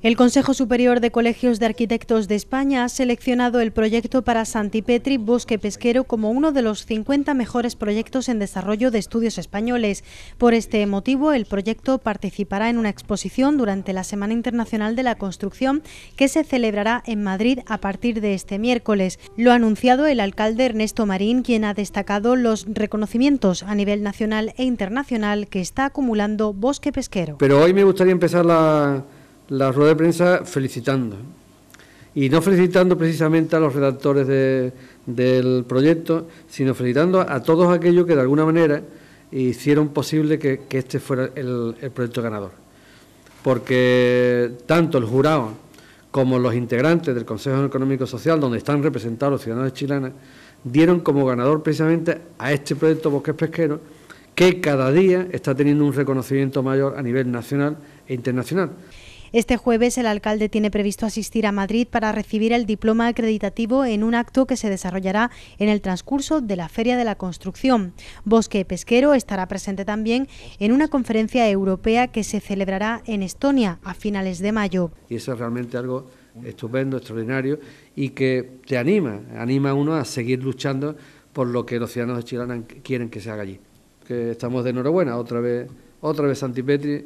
El Consejo Superior de Colegios de Arquitectos de España ha seleccionado el proyecto para Santipetri Bosque Pesquero como uno de los 50 mejores proyectos en desarrollo de estudios españoles. Por este motivo, el proyecto participará en una exposición durante la Semana Internacional de la Construcción que se celebrará en Madrid a partir de este miércoles. Lo ha anunciado el alcalde Ernesto Marín, quien ha destacado los reconocimientos a nivel nacional e internacional que está acumulando Bosque Pesquero. Pero hoy me gustaría empezar la la rueda de prensa felicitando. Y no felicitando precisamente a los redactores del proyecto, sino felicitando a todos aquellos que de alguna manera hicieron posible que, este fuera el, proyecto ganador. Porque tanto el jurado como los integrantes del Consejo Económico Social, donde están representados los ciudadanos chilenos, dieron como ganador precisamente a este proyecto Bosques Pesqueros, que cada día está teniendo un reconocimiento mayor a nivel nacional e internacional. Este jueves el alcalde tiene previsto asistir a Madrid para recibir el diploma acreditativo en un acto que se desarrollará en el transcurso de la Feria de la Construcción. Bosque Pesquero estará presente también en una conferencia europea que se celebrará en Estonia a finales de mayo. Y eso es realmente algo estupendo, extraordinario y que te anima, anima a uno a seguir luchando por lo que los ciudadanos de Chilana quieren que se haga allí. Que estamos de enhorabuena, otra vez, otra vez Santipetri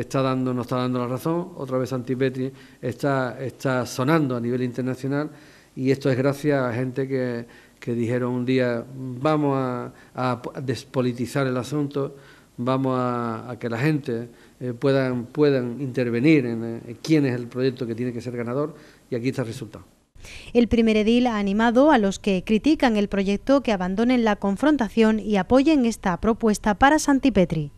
está dando, no está dando la razón, otra vez Santipetri está, está sonando a nivel internacional y esto es gracias a gente que, dijeron un día vamos a, despolitizar el asunto, vamos a, que la gente eh, puedan, puedan intervenir en eh, quién es el proyecto que tiene que ser ganador y aquí está el resultado. El primer edil ha animado a los que critican el proyecto que abandonen la confrontación y apoyen esta propuesta para Santipetri.